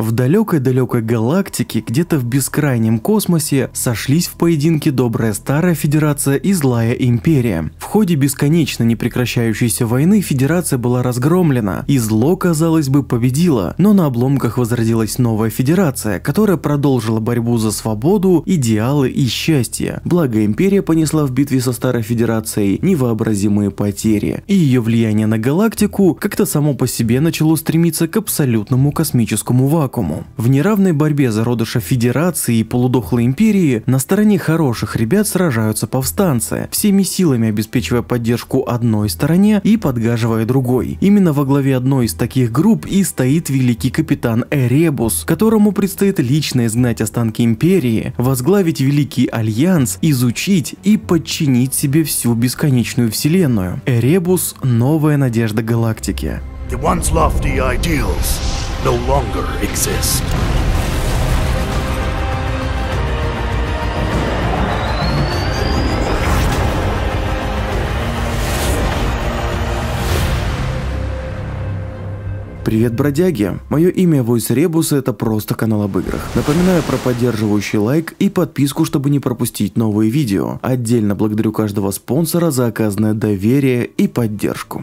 В далекой-далекой галактике, где-то в бескрайнем космосе, сошлись в поединке добрая старая Федерация и злая Империя. В ходе бесконечно непрекращающейся войны Федерация была разгромлена, и зло, казалось бы, победило, но на обломках возродилась новая Федерация, которая продолжила борьбу за свободу, идеалы и счастье. Благо Империя понесла в битве со старой Федерацией невообразимые потери, и ее влияние на галактику как-то само по себе начало стремиться к абсолютному космическому вакууму вакууму. В неравной борьбе зародыша Федерации и полудохлой империи на стороне хороших ребят сражаются повстанцы, всеми силами обеспечивая поддержку одной стороне и подгаживая другой. Именно во главе одной из таких групп и стоит великий капитан Эребус, которому предстоит лично изгнать останки империи, возглавить Великий Альянс, изучить и подчинить себе всю бесконечную вселенную. Эребус – новая надежда галактики. The once lofty ideals no longer exist. Привет, бродяги! Мое имя Voice Rebus – это просто канал об играх. Напоминаю про поддерживающий лайк и подписку, чтобы не пропустить новые видео. Отдельно благодарю каждого спонсора за оказанное доверие и поддержку.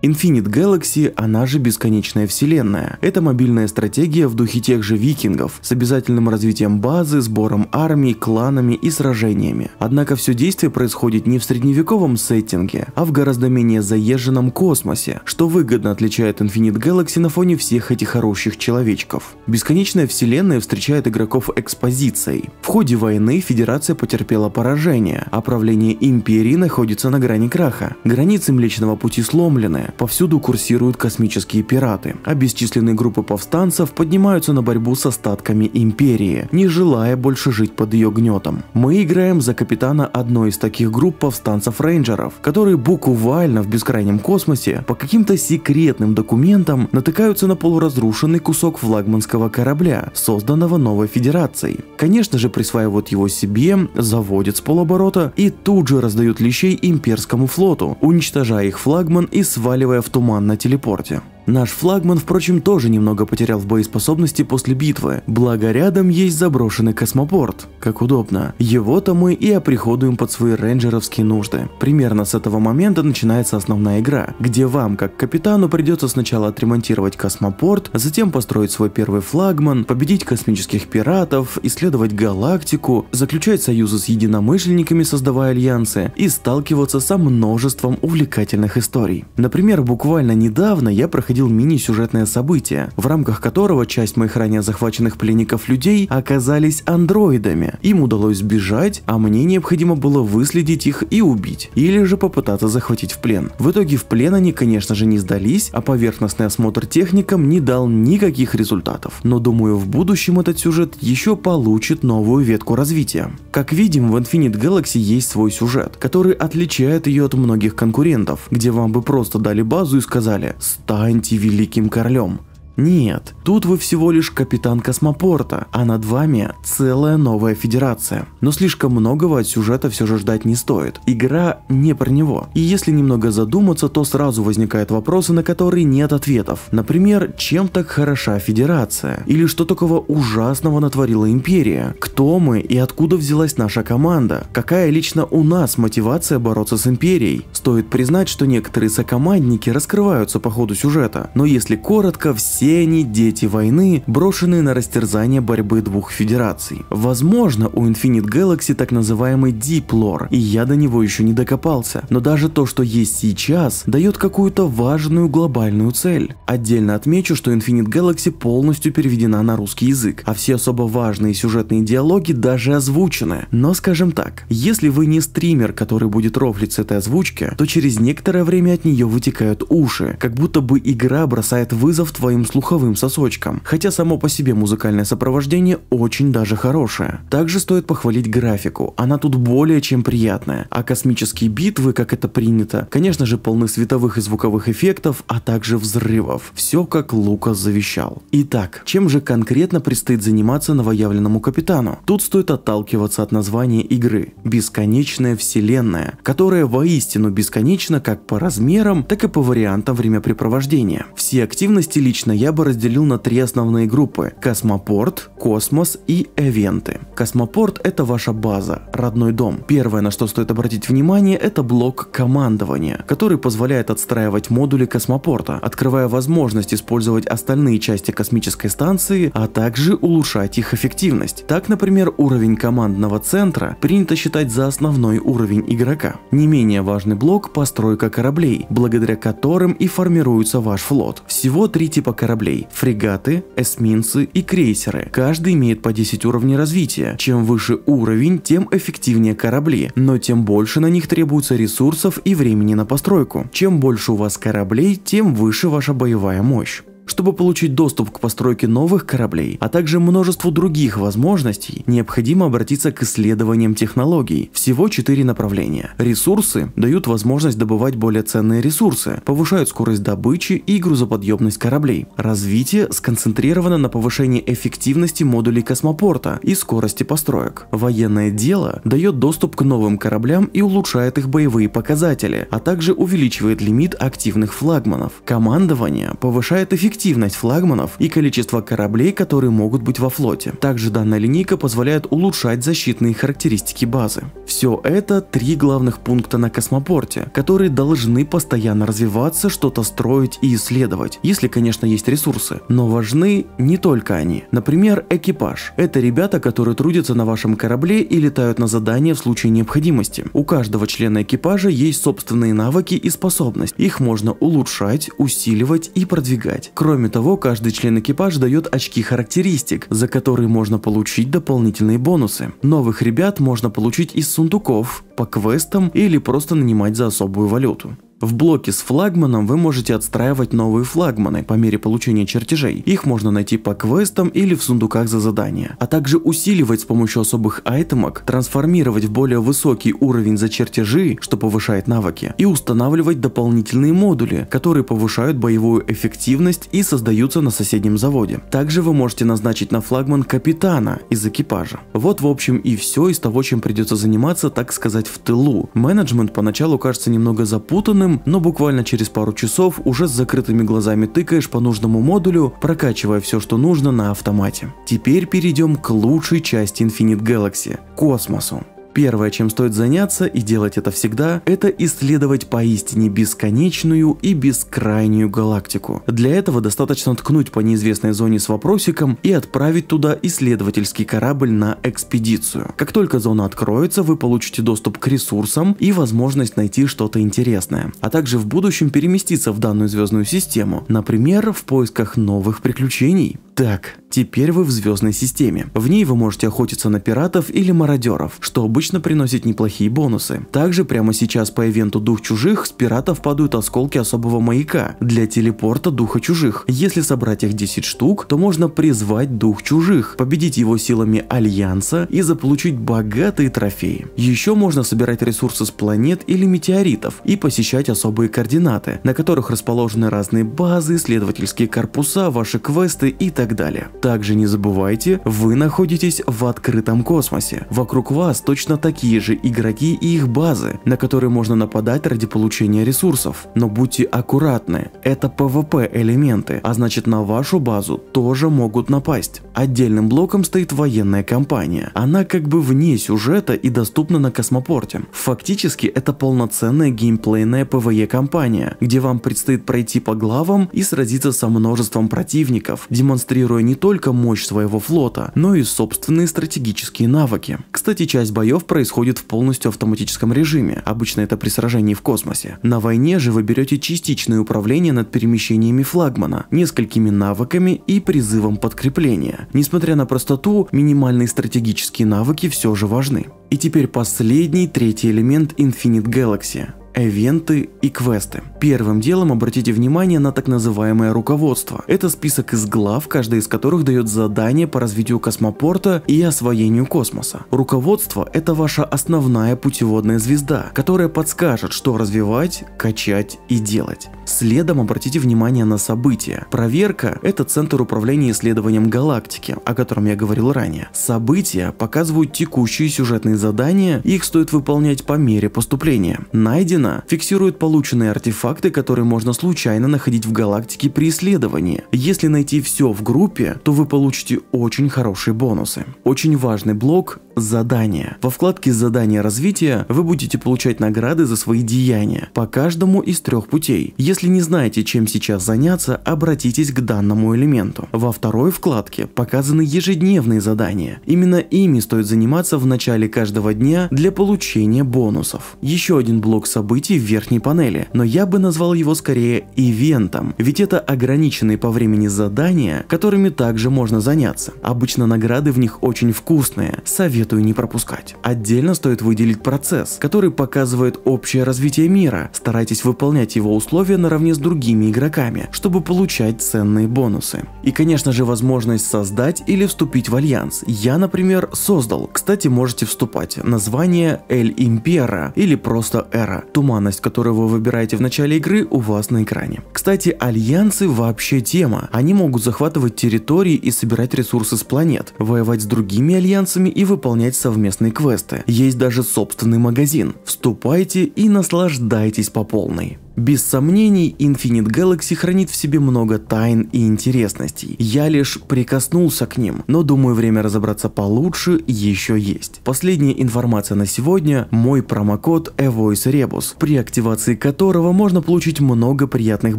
Infinite Galaxy, она же Бесконечная Вселенная. Это мобильная стратегия в духе тех же викингов, с обязательным развитием базы, сбором армий, кланами и сражениями. Однако все действие происходит не в средневековом сеттинге, а в гораздо менее заезженном космосе, что выгодно отличает Infinite Galaxy на фоне всех этих хороших человечков. Бесконечная Вселенная встречает игроков экспозицией. В ходе войны Федерация потерпела поражение, а правление Империи находится на грани краха. Границы Млечного Пути сломлены, повсюду курсируют космические пираты, а бесчисленные группы повстанцев поднимаются на борьбу с остатками империи, не желая больше жить под ее гнетом. Мы играем за капитана одной из таких групп повстанцев-рейнджеров, которые буквально в бескрайнем космосе по каким-то секретным документам натыкаются на полуразрушенный кусок флагманского корабля, созданного новой федерацией. Конечно же, присваивают его себе, заводят с полоборота и тут же раздают лещей имперскому флоту, уничтожая их флагман и сваливая проваливая в туман на телепорте. Наш флагман, впрочем, тоже немного потерял в боеспособности после битвы, благо рядом есть заброшенный космопорт. Как удобно. Его-то мы и оприходуем под свои рейнджеровские нужды. Примерно с этого момента начинается основная игра, где вам, как капитану, придется сначала отремонтировать космопорт, затем построить свой первый флагман, победить космических пиратов, исследовать галактику, заключать союзы с единомышленниками, создавая альянсы, и сталкиваться со множеством увлекательных историй. Например, буквально недавно я проходил проходил мини-сюжетное событие, в рамках которого часть моих ранее захваченных пленников людей оказались андроидами. Им удалось сбежать, а мне необходимо было выследить их и убить, или же попытаться захватить в плен. В итоге в плен они, конечно же, не сдались, а поверхностный осмотр техникам не дал никаких результатов. Но думаю, в будущем этот сюжет еще получит новую ветку развития. Как видим, в Infinite Galaxy есть свой сюжет, который отличает ее от многих конкурентов, где вам бы просто дали базу и сказали «станьте великим королем. Нет, тут вы всего лишь капитан космопорта, а над вами целая новая федерация. Но слишком многого от сюжета все же ждать не стоит. Игра не про него. И если немного задуматься, то сразу возникают вопросы, на которые нет ответов. Например, чем так хороша федерация? Или что такого ужасного натворила империя? Кто мы и откуда взялась наша команда? Какая лично у нас мотивация бороться с империей? Стоит признать, что некоторые сокомандники раскрываются по ходу сюжета. Но если коротко, все все они дети войны, брошенные на растерзание борьбы двух федераций. Возможно, у Infinite Galaxy так называемый Deep Lore, и я до него еще не докопался. Но даже то, что есть сейчас, дает какую-то важную глобальную цель. Отдельно отмечу, что Infinite Galaxy полностью переведена на русский язык, а все особо важные сюжетные диалоги даже озвучены. Но скажем так, если вы не стример, который будет рофлить с этой озвучки, то через некоторое время от нее вытекают уши, как будто бы игра бросает вызов твоим слушателям слуховым сосочкам, хотя само по себе музыкальное сопровождение очень даже хорошее. Также стоит похвалить графику, она тут более чем приятная, а космические битвы, как это принято, конечно же полны световых и звуковых эффектов, а также взрывов. Все как Лука завещал. Итак, чем же конкретно предстоит заниматься новоявленному капитану? Тут стоит отталкиваться от названия игры «Бесконечная вселенная», которая воистину бесконечна как по размерам, так и по вариантам времяпрепровождения. Все активности лично я я бы разделил на три основные группы – космопорт, космос и эвенты. Космопорт – это ваша база, родной дом. Первое, на что стоит обратить внимание, это блок командования, который позволяет отстраивать модули космопорта, открывая возможность использовать остальные части космической станции, а также улучшать их эффективность. Так, например, уровень командного центра принято считать за основной уровень игрока. Не менее важный блок – постройка кораблей, благодаря которым и формируется ваш флот. Всего три типа кораблей кораблей – фрегаты, эсминцы и крейсеры. Каждый имеет по 10 уровней развития. Чем выше уровень, тем эффективнее корабли, но тем больше на них требуется ресурсов и времени на постройку. Чем больше у вас кораблей, тем выше ваша боевая мощь чтобы получить доступ к постройке новых кораблей, а также множеству других возможностей, необходимо обратиться к исследованиям технологий. Всего четыре направления. Ресурсы дают возможность добывать более ценные ресурсы, повышают скорость добычи и грузоподъемность кораблей. Развитие сконцентрировано на повышении эффективности модулей космопорта и скорости построек. Военное дело дает доступ к новым кораблям и улучшает их боевые показатели, а также увеличивает лимит активных флагманов. Командование повышает эффективность эффективность флагманов и количество кораблей, которые могут быть во флоте. Также данная линейка позволяет улучшать защитные характеристики базы. Все это три главных пункта на космопорте, которые должны постоянно развиваться, что-то строить и исследовать, если, конечно, есть ресурсы. Но важны не только они. Например, экипаж. Это ребята, которые трудятся на вашем корабле и летают на задание в случае необходимости. У каждого члена экипажа есть собственные навыки и способность. Их можно улучшать, усиливать и продвигать. Кроме Кроме того, каждый член экипажа дает очки характеристик, за которые можно получить дополнительные бонусы. Новых ребят можно получить из сундуков, по квестам или просто нанимать за особую валюту. В блоке с флагманом вы можете отстраивать новые флагманы по мере получения чертежей. Их можно найти по квестам или в сундуках за задания. А также усиливать с помощью особых айтемок, трансформировать в более высокий уровень за чертежи, что повышает навыки, и устанавливать дополнительные модули, которые повышают боевую эффективность и создаются на соседнем заводе. Также вы можете назначить на флагман капитана из экипажа. Вот в общем и все из того, чем придется заниматься, так сказать, в тылу. Менеджмент поначалу кажется немного запутанным, первым, но буквально через пару часов уже с закрытыми глазами тыкаешь по нужному модулю, прокачивая все, что нужно на автомате. Теперь перейдем к лучшей части Infinite Galaxy – космосу. Первое, чем стоит заняться, и делать это всегда, это исследовать поистине бесконечную и бескрайнюю галактику. Для этого достаточно ткнуть по неизвестной зоне с вопросиком и отправить туда исследовательский корабль на экспедицию. Как только зона откроется, вы получите доступ к ресурсам и возможность найти что-то интересное, а также в будущем переместиться в данную звездную систему, например, в поисках новых приключений. Так, теперь вы в звездной системе. В ней вы можете охотиться на пиратов или мародеров, что обычно приносит неплохие бонусы. Также прямо сейчас по ивенту Дух Чужих с пиратов падают осколки особого маяка для телепорта Духа Чужих. Если собрать их 10 штук, то можно призвать Дух Чужих, победить его силами Альянса и заполучить богатые трофеи. Еще можно собирать ресурсы с планет или метеоритов и посещать особые координаты, на которых расположены разные базы, исследовательские корпуса, ваши квесты и так так далее. Также не забывайте, вы находитесь в открытом космосе. Вокруг вас точно такие же игроки и их базы, на которые можно нападать ради получения ресурсов. Но будьте аккуратны, это PvP элементы, а значит на вашу базу тоже могут напасть. Отдельным блоком стоит военная компания. Она как бы вне сюжета и доступна на космопорте. Фактически это полноценная геймплейная PvE компания, где вам предстоит пройти по главам и сразиться со множеством противников, демонстрируя демонстрируя не только мощь своего флота, но и собственные стратегические навыки. Кстати, часть боев происходит в полностью автоматическом режиме, обычно это при сражении в космосе. На войне же вы берете частичное управление над перемещениями флагмана, несколькими навыками и призывом подкрепления. Несмотря на простоту, минимальные стратегические навыки все же важны. И теперь последний, третий элемент Infinite Galaxy эвенты и квесты. Первым делом обратите внимание на так называемое руководство. Это список из глав, каждая из которых дает задание по развитию космопорта и освоению космоса. Руководство – это ваша основная путеводная звезда, которая подскажет, что развивать, качать и делать. Следом обратите внимание на события. Проверка – это центр управления исследованием галактики, о котором я говорил ранее. События показывают текущие сюжетные задания, их стоит выполнять по мере поступления. Найдено Дракона фиксирует полученные артефакты, которые можно случайно находить в галактике при исследовании. Если найти все в группе, то вы получите очень хорошие бонусы. Очень важный блок задания. Во вкладке Задания развития» вы будете получать награды за свои деяния по каждому из трех путей. Если не знаете, чем сейчас заняться, обратитесь к данному элементу. Во второй вкладке показаны ежедневные задания. Именно ими стоит заниматься в начале каждого дня для получения бонусов. Еще один блок событий в верхней панели, но я бы назвал его скорее ивентом, ведь это ограниченные по времени задания, которыми также можно заняться. Обычно награды в них очень вкусные. Совет советую не пропускать. Отдельно стоит выделить процесс, который показывает общее развитие мира. Старайтесь выполнять его условия наравне с другими игроками, чтобы получать ценные бонусы. И конечно же возможность создать или вступить в альянс. Я, например, создал. Кстати, можете вступать. Название Эль Импера или просто Эра. Туманность, которую вы выбираете в начале игры, у вас на экране. Кстати, альянсы вообще тема. Они могут захватывать территории и собирать ресурсы с планет, воевать с другими альянсами и выполнять выполнять совместные квесты. Есть даже собственный магазин. Вступайте и наслаждайтесь по полной. Без сомнений, Infinite Galaxy хранит в себе много тайн и интересностей. Я лишь прикоснулся к ним, но думаю, время разобраться получше еще есть. Последняя информация на сегодня – мой промокод EvoiceRebus, при активации которого можно получить много приятных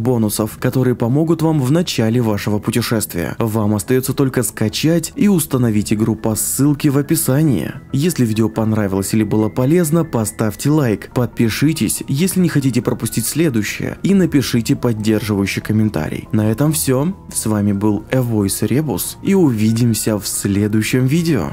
бонусов, которые помогут вам в начале вашего путешествия. Вам остается только скачать и установить игру по ссылке в описании. Если видео понравилось или было полезно, поставьте лайк, подпишитесь, если не хотите пропустить следующее следующее и напишите поддерживающий комментарий. На этом все. С вами был Эвойс Ребус и увидимся в следующем видео.